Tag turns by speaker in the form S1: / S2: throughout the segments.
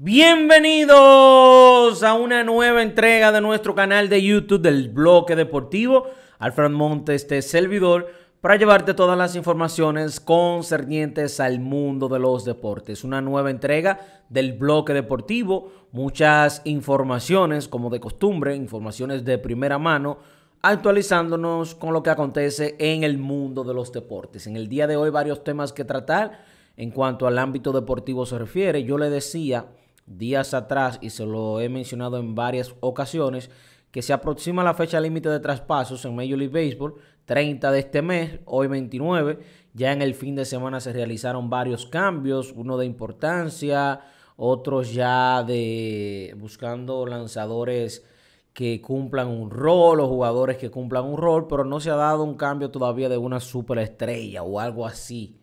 S1: Bienvenidos a una nueva entrega de nuestro canal de YouTube del Bloque Deportivo. Alfred Montes, este servidor, para llevarte todas las informaciones concernientes al mundo de los deportes. Una nueva entrega del Bloque Deportivo, muchas informaciones, como de costumbre, informaciones de primera mano, actualizándonos con lo que acontece en el mundo de los deportes. En el día de hoy varios temas que tratar en cuanto al ámbito deportivo se refiere. Yo le decía días atrás y se lo he mencionado en varias ocasiones, que se aproxima la fecha límite de traspasos en Major League Baseball, 30 de este mes, hoy 29. Ya en el fin de semana se realizaron varios cambios, uno de importancia, otros ya de buscando lanzadores que cumplan un rol o jugadores que cumplan un rol, pero no se ha dado un cambio todavía de una superestrella o algo así.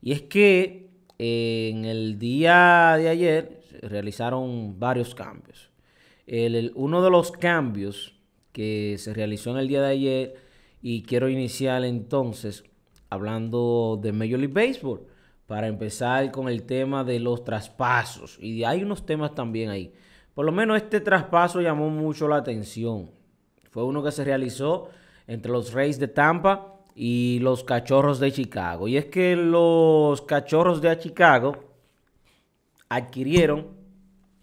S1: Y es que eh, en el día de ayer, realizaron varios cambios. El, uno de los cambios que se realizó en el día de ayer, y quiero iniciar entonces hablando de Major League Baseball, para empezar con el tema de los traspasos. Y hay unos temas también ahí. Por lo menos este traspaso llamó mucho la atención. Fue uno que se realizó entre los Reyes de Tampa y los Cachorros de Chicago. Y es que los Cachorros de Chicago adquirieron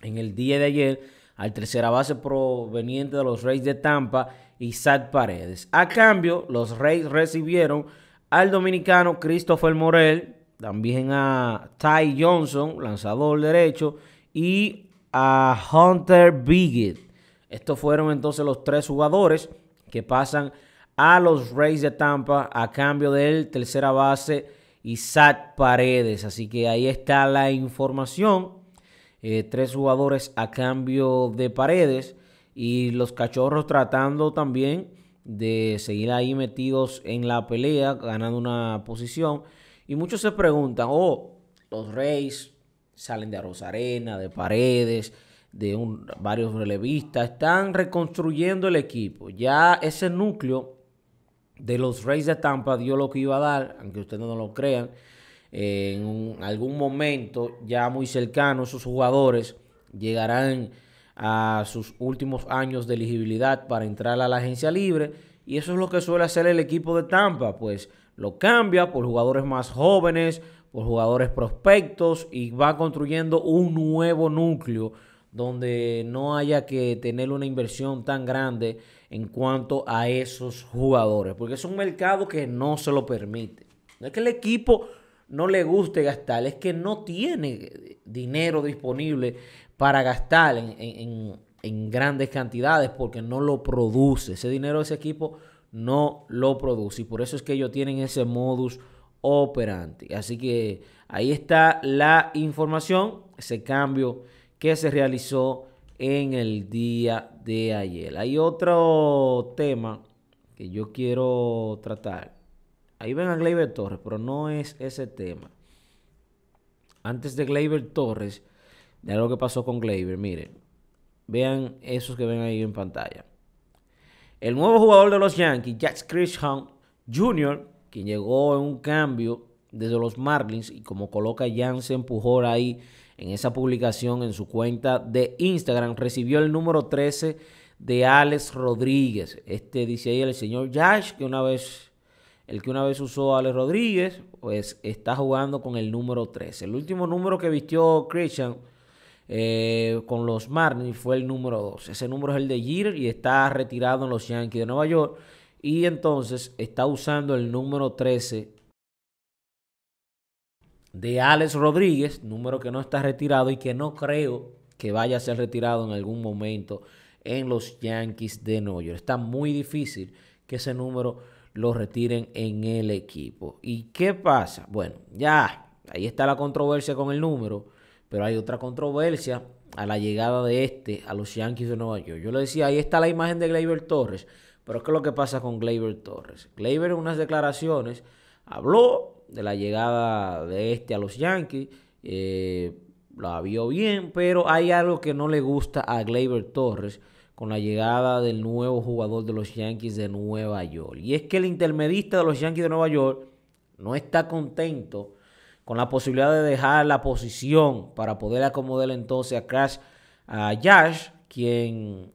S1: en el día de ayer al tercera base proveniente de los Reyes de Tampa, Isaac Paredes. A cambio, los Reyes recibieron al dominicano Christopher Morel, también a Ty Johnson, lanzador derecho, y a Hunter Biggett. Estos fueron entonces los tres jugadores que pasan a los Reyes de Tampa a cambio del tercera base Isaac Paredes. Así que ahí está la información. Eh, tres jugadores a cambio de Paredes y los cachorros tratando también de seguir ahí metidos en la pelea, ganando una posición. Y muchos se preguntan, oh, los Reyes salen de Arena, de Paredes, de varios relevistas, están reconstruyendo el equipo. Ya ese núcleo de los Reyes de Tampa dio lo que iba a dar, aunque ustedes no lo crean. en algún momento ya muy cercano, esos jugadores llegarán a sus últimos años de elegibilidad para entrar a la agencia libre. Y eso es lo que suele hacer el equipo de Tampa, pues lo cambia por jugadores más jóvenes, por jugadores prospectos y va construyendo un nuevo núcleo donde no haya que tener una inversión tan grande en cuanto a esos jugadores, porque es un mercado que no se lo permite. No es que el equipo no le guste gastar, es que no tiene dinero disponible para gastar en, en grandes cantidades porque no lo produce. Ese dinero de ese equipo no lo produce y por eso es que ellos tienen ese modus operandi. Así que ahí está la información, ese cambio que se realizó en el día de ayer. Hay otro tema que yo quiero tratar. Ahí ven a Gleyber Torres, pero no es ese tema. Antes de Gleyber Torres, de lo que pasó con Gleyber, miren. Vean esos que ven ahí en pantalla. El nuevo jugador de los Yankees, Jack Hunt Jr., quien llegó en un cambio desde los Marlins y como coloca Jansen Pujol ahí en esa publicación en su cuenta de Instagram, recibió el número 13 de Alex Rodríguez. Este dice ahí el señor Josh, que una vez, el que una vez usó Alex Rodríguez, pues está jugando con el número 13. El último número que vistió Christian eh, con los Marlins fue el número 2. Ese número es el de Jeter y está retirado en los Yankees de Nueva York. Y entonces está usando el número 13 de Alex Rodríguez, número que no está retirado y que no creo que vaya a ser retirado en algún momento en los Yankees de Nueva York. Está muy difícil que ese número lo retiren en el equipo. ¿Y qué pasa? Bueno, ya, ahí está la controversia con el número, pero hay otra controversia a la llegada de este a los Yankees de Nueva York. Yo le decía, ahí está la imagen de Gleyber Torres, pero ¿qué es lo que pasa con Gleyber Torres? Gleyber en unas declaraciones habló de la llegada de este a los Yankees. Eh, la vio bien, pero hay algo que no le gusta a Gleyber Torres con la llegada del nuevo jugador de los Yankees de Nueva York. Y es que el intermedista de los Yankees de Nueva York no está contento con la posibilidad de dejar la posición para poder acomodar entonces a Crash a Josh, quien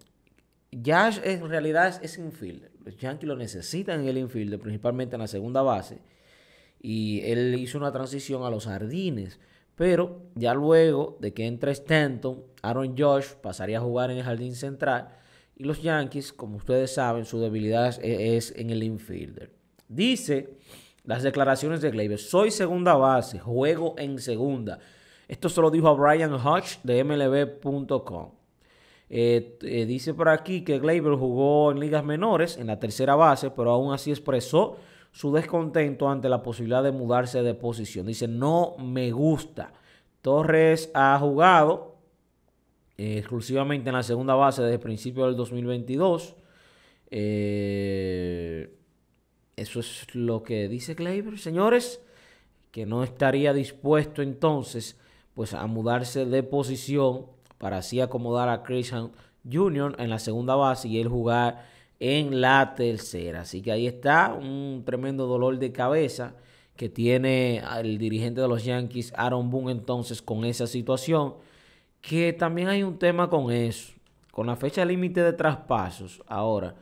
S1: Josh en realidad es infielder Los Yankees lo necesitan en el infielder principalmente en la segunda base y él hizo una transición a los jardines. Pero ya luego de que entre Stanton, Aaron Josh pasaría a jugar en el jardín central. Y los Yankees, como ustedes saben, su debilidad es, en el infielder. Dice las declaraciones de Gleyber, soy segunda base, juego en segunda. Esto se lo dijo a Brian Hodge de MLB.com. Eh, eh, dice por aquí que Gleyber jugó en ligas menores, en la tercera base, pero aún así expresó su descontento ante la posibilidad de mudarse de posición. Dice, no me gusta. Torres ha jugado eh, exclusivamente en la segunda base desde el principio del 2022. Eh, eso es lo que dice Kleiber, señores, que no estaría dispuesto entonces pues a mudarse de posición para así acomodar a Christian Jr. en la segunda base y él jugar en la tercera. Así que ahí está un tremendo dolor de cabeza que tiene el dirigente de los Yankees, Aaron Boone, entonces con esa situación. Que también hay un tema con eso, con la fecha límite de traspasos. Ahora,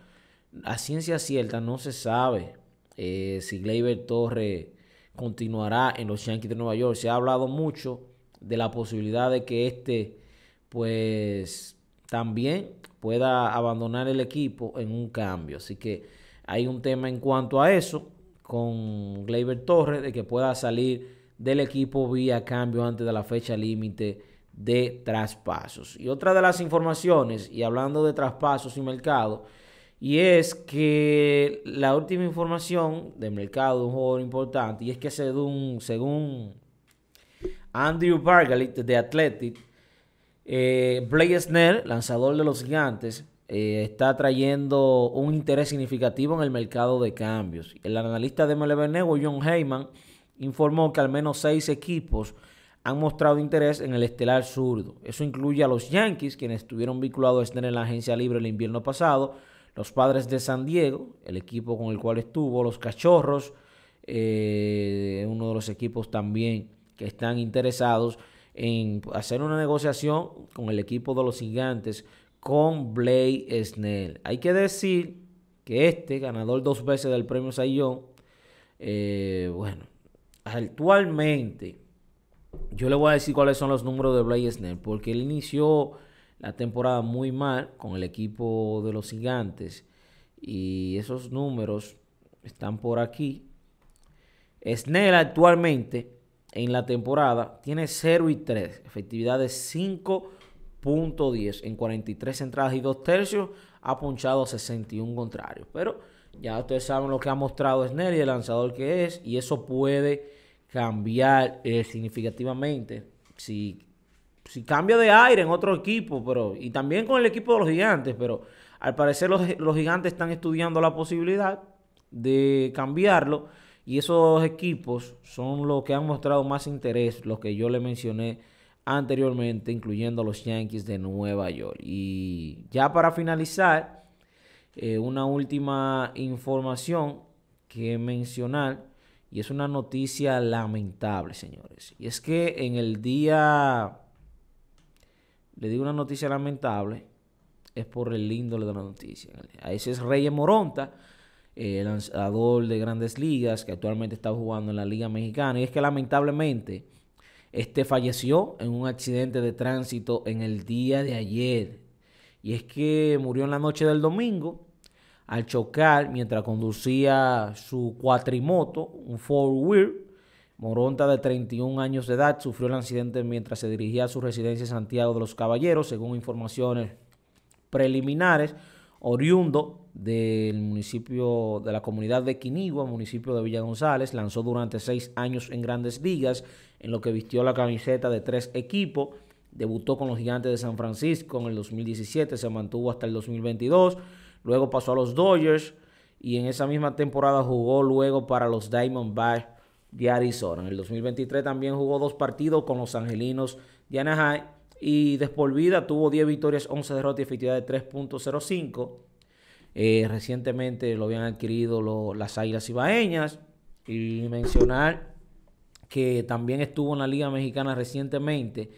S1: a ciencia cierta no se sabe eh, si Gleyber Torres continuará en los Yankees de Nueva York. Se ha hablado mucho de la posibilidad de que este, pues, también pueda abandonar el equipo en un cambio. Así que hay un tema en cuanto a eso con Gleyber Torres, de que pueda salir del equipo vía cambio antes de la fecha límite de traspasos. Y otra de las informaciones, y hablando de traspasos y mercado, y es que la última información de mercado de un jugador importante, y es que según, según Andrew Bargalit de Athletic, eh, Blake Snell, lanzador de los gigantes, eh, está trayendo un interés significativo en el mercado de cambios. El analista de MLB Network, John Heyman, informó que al menos seis equipos han mostrado interés en el estelar zurdo. Eso incluye a los Yankees, quienes estuvieron vinculados a Snell en la agencia libre el invierno pasado, los Padres de San Diego, el equipo con el cual estuvo, los Cachorros, eh, uno de los equipos también que están interesados en hacer una negociación con el equipo de los gigantes con Blake Snell. Hay que decir que este, ganador dos veces del premio Sayón, eh, bueno, actualmente yo le voy a decir cuáles son los números de Blake Snell, porque él inició la temporada muy mal con el equipo de los gigantes y esos números están por aquí. Snell actualmente en la temporada, tiene 0 y 3, efectividad de 5.10 en 43 entradas y 2 tercios, ha punchado 61 contrarios. Pero ya ustedes saben lo que ha mostrado Snell y el lanzador que es, y eso puede cambiar eh, significativamente si, si cambia de aire en otro equipo, pero y también con el equipo de los gigantes, pero al parecer los gigantes están estudiando la posibilidad de cambiarlo y esos equipos son los que han mostrado más interés, los que yo le mencioné anteriormente, incluyendo a los Yankees de Nueva York. Y ya para finalizar, eh, una última información que mencionar, y es una noticia lamentable, señores. Y es que en el día, le digo una noticia lamentable, es por el índole de la noticia. ese es Reyes Moronta el eh, lanzador de grandes ligas, que actualmente está jugando en la Liga Mexicana. Y es que lamentablemente este falleció en un accidente de tránsito en el día de ayer. Y es que murió en la noche del domingo al chocar mientras conducía su cuatrimoto, un four-wheel. Moronta, de 31 años de edad, sufrió el accidente mientras se dirigía a su residencia en Santiago de los Caballeros, según informaciones preliminares oriundo del municipio de la comunidad de Quinigua, municipio de Villa González, lanzó durante seis años en grandes ligas, en lo que vistió la camiseta de tres equipos, debutó con los Gigantes de San Francisco en el 2017, se mantuvo hasta el 2022, luego pasó a los Dodgers y en esa misma temporada jugó luego para los Diamondbacks de Arizona. En el 2023 también jugó dos partidos con los Angelinos de Anaheim y Despolvida tuvo 10 victorias, 11 derrotas y efectividad de 3.05. Eh, recientemente lo habían adquirido las las y Ibaeñas. Y mencionar que también estuvo en la Liga Mexicana recientemente,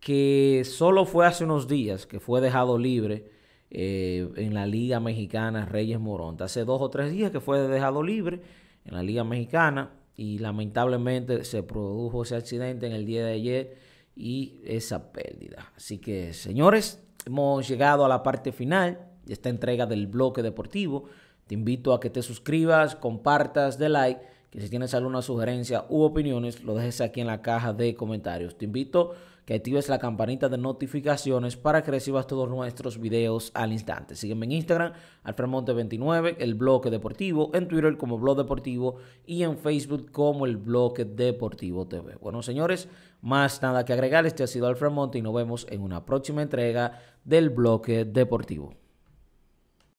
S1: que solo fue hace unos días que fue dejado libre eh, en la Liga Mexicana Reyes Moronta. Hace dos o tres días que fue dejado libre en la Liga Mexicana y lamentablemente se produjo ese accidente en el día de ayer y esa pérdida. Así que, señores, hemos llegado a la parte final de esta entrega del bloque deportivo. Te invito a que te suscribas, compartas, de like, que si tienes alguna sugerencia u opiniones, lo dejes aquí en la caja de comentarios. Te invito que actives la campanita de notificaciones para que recibas todos nuestros videos al instante. Sígueme en Instagram, alfremonte29, el bloque deportivo, en Twitter como blog deportivo y en Facebook como el bloque deportivo TV. Bueno, señores, más nada que agregar. Este ha sido Alfred Monte y nos vemos en una próxima entrega del bloque deportivo.